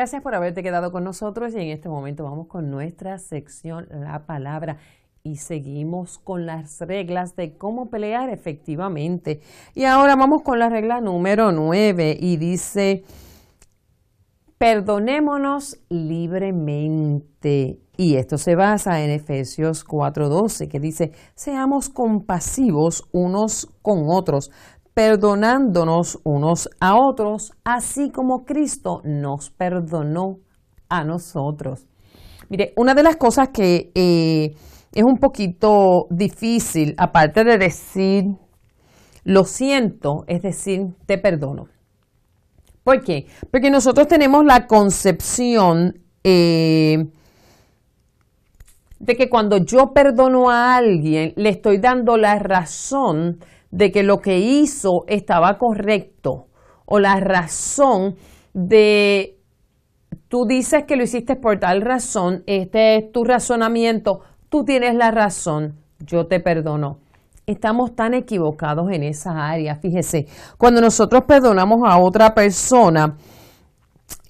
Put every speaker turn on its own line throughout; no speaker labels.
Gracias por haberte quedado con nosotros y en este momento vamos con nuestra sección La Palabra y seguimos con las reglas de cómo pelear efectivamente. Y ahora vamos con la regla número 9 y dice, perdonémonos libremente. Y esto se basa en Efesios 4:12, que dice, seamos compasivos unos con otros, perdonándonos unos a otros, así como Cristo nos perdonó a nosotros. Mire, una de las cosas que eh, es un poquito difícil, aparte de decir lo siento, es decir, te perdono. ¿Por qué? Porque nosotros tenemos la concepción eh, de que cuando yo perdono a alguien, le estoy dando la razón de que lo que hizo estaba correcto o la razón de tú dices que lo hiciste por tal razón, este es tu razonamiento, tú tienes la razón, yo te perdono. Estamos tan equivocados en esa área, fíjese, cuando nosotros perdonamos a otra persona,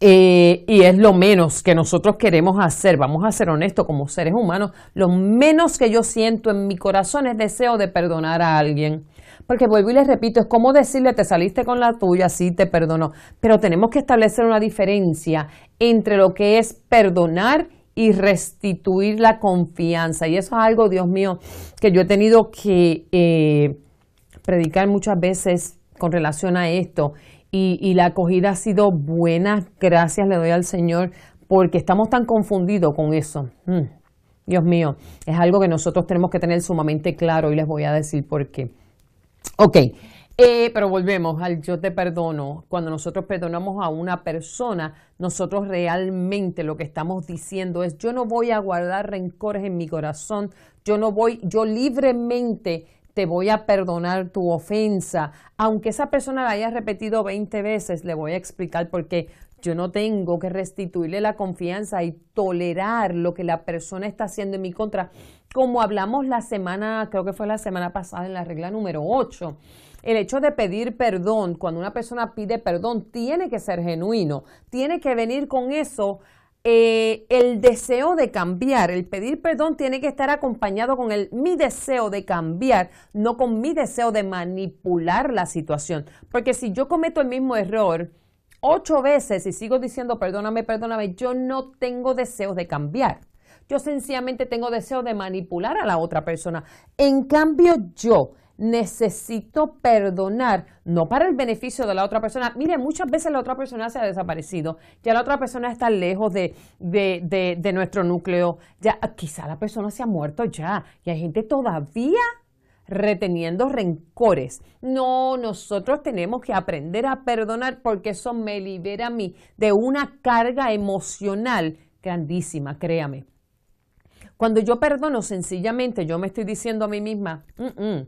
eh, y es lo menos que nosotros queremos hacer, vamos a ser honestos como seres humanos, lo menos que yo siento en mi corazón es deseo de perdonar a alguien. Porque vuelvo y les repito, es como decirle, te saliste con la tuya, sí, te perdono. Pero tenemos que establecer una diferencia entre lo que es perdonar y restituir la confianza. Y eso es algo, Dios mío, que yo he tenido que eh, predicar muchas veces con relación a esto. Y, la acogida ha sido buena. Gracias le doy al Señor porque estamos tan confundidos con eso. Mm. Dios mío, es algo que nosotros tenemos que tener sumamente claro y les voy a decir por qué. Ok, eh, pero volvemos al yo te perdono. Cuando nosotros perdonamos a una persona, nosotros realmente lo que estamos diciendo es, yo no voy a guardar rencores en mi corazón, yo no voy, yo libremente te voy a perdonar tu ofensa. Aunque esa persona la haya repetido 20 veces, le voy a explicar por qué. Yo no tengo que restituirle la confianza y tolerar lo que la persona está haciendo en mi contra. Como hablamos la semana, creo que fue la semana pasada en la regla número 8, el hecho de pedir perdón, cuando una persona pide perdón, tiene que ser genuino, tiene que venir con eso eh, el deseo de cambiar, el pedir perdón tiene que estar acompañado con el mi deseo de cambiar, no con mi deseo de manipular la situación. Porque si yo cometo el mismo error ocho veces y sigo diciendo, perdóname, perdóname, yo no tengo deseos de cambiar. Yo sencillamente tengo deseo de manipular a la otra persona. En cambio, yo necesito perdonar, no para el beneficio de la otra persona. Mire, muchas veces la otra persona se ha desaparecido, ya la otra persona está lejos de, de, de, de nuestro núcleo, ya ah, quizá la persona se ha muerto ya y hay gente todavía reteniendo rencores. No, nosotros tenemos que aprender a perdonar porque eso me libera a mí de una carga emocional grandísima, créame. Cuando yo perdono, sencillamente yo me estoy diciendo a mí misma, mm, mm,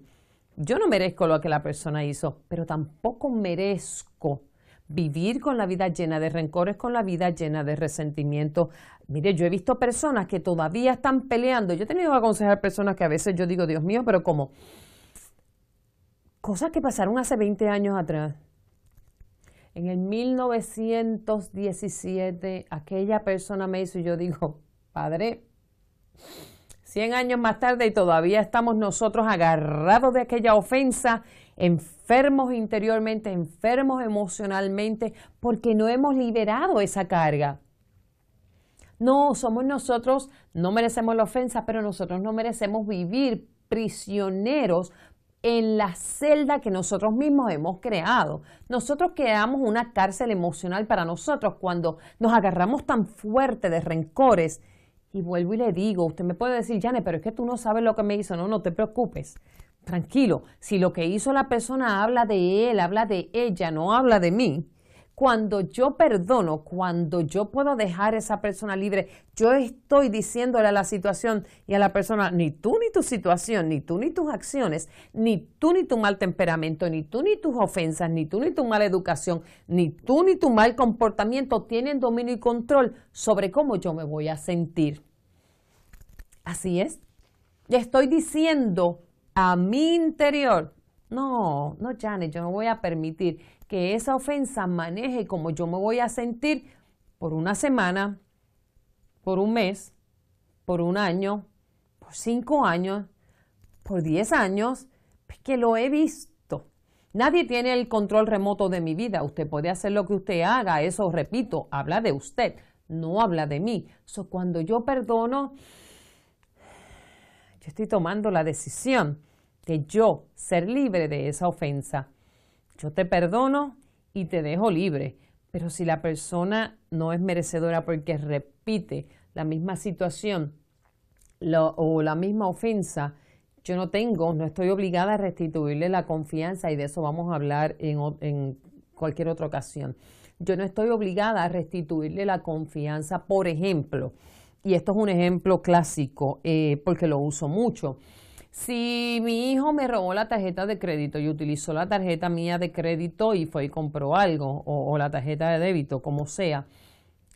yo no merezco lo que la persona hizo, pero tampoco merezco vivir con la vida llena de rencores, con la vida llena de resentimiento. Mire, yo he visto personas que todavía están peleando. Yo he tenido que aconsejar personas que a veces yo digo, Dios mío, pero como cosas que pasaron hace 20 años atrás. En el 1917, aquella persona me hizo y yo digo, padre, 100 años más tarde y todavía estamos nosotros agarrados de aquella ofensa enfermos interiormente, enfermos emocionalmente, porque no hemos liberado esa carga. No, somos nosotros, no merecemos la ofensa, pero nosotros no merecemos vivir prisioneros en la celda que nosotros mismos hemos creado. Nosotros creamos una cárcel emocional para nosotros cuando nos agarramos tan fuerte de rencores. Y vuelvo y le digo, usted me puede decir, Jane, pero es que tú no sabes lo que me hizo. No, no te preocupes tranquilo, si lo que hizo la persona habla de él, habla de ella, no habla de mí, cuando yo perdono, cuando yo puedo dejar a esa persona libre, yo estoy diciéndole a la situación y a la persona, ni tú ni tu situación, ni tú ni tus acciones, ni tú ni tu mal temperamento, ni tú ni tus ofensas, ni tú ni tu mala educación, ni tú ni tu mal comportamiento tienen dominio y control sobre cómo yo me voy a sentir. Así es. estoy diciendo a mi interior. No, no, Janet, yo no voy a permitir que esa ofensa maneje como yo me voy a sentir por una semana, por un mes, por un año, por cinco años, por diez años, que lo he visto. Nadie tiene el control remoto de mi vida. Usted puede hacer lo que usted haga. Eso, repito, habla de usted, no habla de mí. So, cuando yo perdono, yo estoy tomando la decisión de yo ser libre de esa ofensa. Yo te perdono y te dejo libre. Pero si la persona no es merecedora porque repite la misma situación o la misma ofensa, yo no tengo, no estoy obligada a restituirle la confianza y de eso vamos a hablar en cualquier otra ocasión. Yo no estoy obligada a restituirle la confianza, por ejemplo, y esto es un ejemplo clásico eh, porque lo uso mucho. Si mi hijo me robó la tarjeta de crédito y utilizó la tarjeta mía de crédito y fue y compró algo, o, la tarjeta de débito, como sea,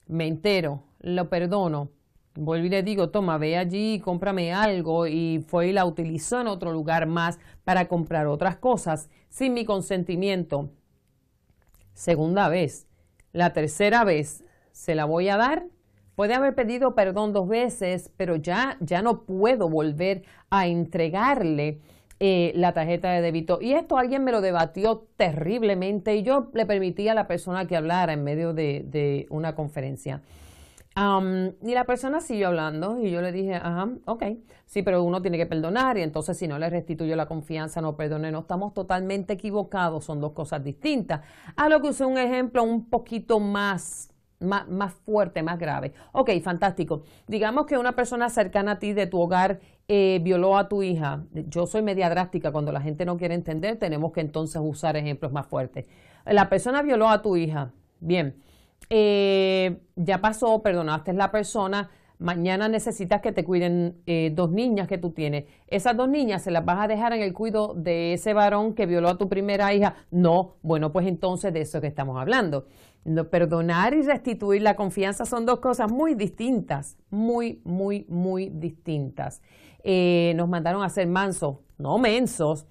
me entero, lo perdono, vuelvo y le digo, toma, ve allí y cómprame algo y fue y la utilizó en otro lugar más para comprar otras cosas sin mi consentimiento. Segunda vez, la tercera vez, ¿se la voy a dar? Puede haber pedido perdón dos veces, pero ya, ya no puedo volver a entregarle eh, la tarjeta de débito. Y esto alguien me lo debatió terriblemente y yo le permití a la persona que hablara en medio de, una conferencia. y la persona siguió hablando y yo le dije, ajá, ok, sí, pero uno tiene que perdonar y entonces si no le restituyo la confianza, no perdone, no estamos totalmente equivocados, son dos cosas distintas. A lo que usé un ejemplo un poquito más más, más, fuerte, más grave. Ok, fantástico. Digamos que una persona cercana a ti de tu hogar eh, violó a tu hija. Yo soy media drástica, cuando la gente no quiere entender, tenemos que entonces usar ejemplos más fuertes. La persona violó a tu hija. Bien, eh, ya pasó, perdonaste a la persona. Mañana necesitas que te cuiden eh, dos niñas que tú tienes. Esas dos niñas se las vas a dejar en el cuido de ese varón que violó a tu primera hija. No, bueno, pues entonces de eso que estamos hablando perdonar y restituir la confianza son dos cosas muy distintas, muy, muy, muy distintas. Eh, nos mandaron a ser mansos, no mensos,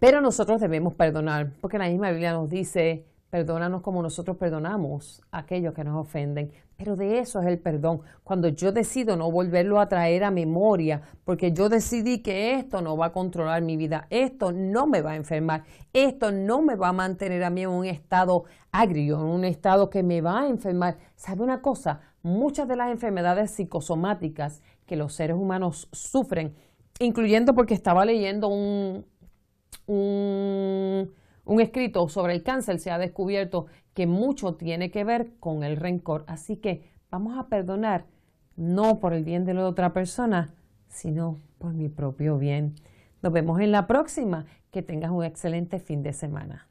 pero nosotros debemos perdonar, porque la misma Biblia nos dice, Perdónanos como nosotros perdonamos a aquellos que nos ofenden. Pero de eso es el perdón. Cuando yo decido no volverlo a traer a memoria, porque yo decidí que esto no va a controlar mi vida, esto no me va a enfermar, esto no me va a mantener a mí en un estado agrio, en un estado que me va a enfermar. ¿Sabe una cosa? Muchas de las enfermedades psicosomáticas que los seres humanos sufren, incluyendo porque estaba leyendo un, un un escrito sobre el cáncer, se ha descubierto que mucho tiene que ver con el rencor. Así que vamos a perdonar no por el bien de la otra persona, sino por mi propio bien. Nos vemos en la próxima. Que tengas un excelente fin de semana.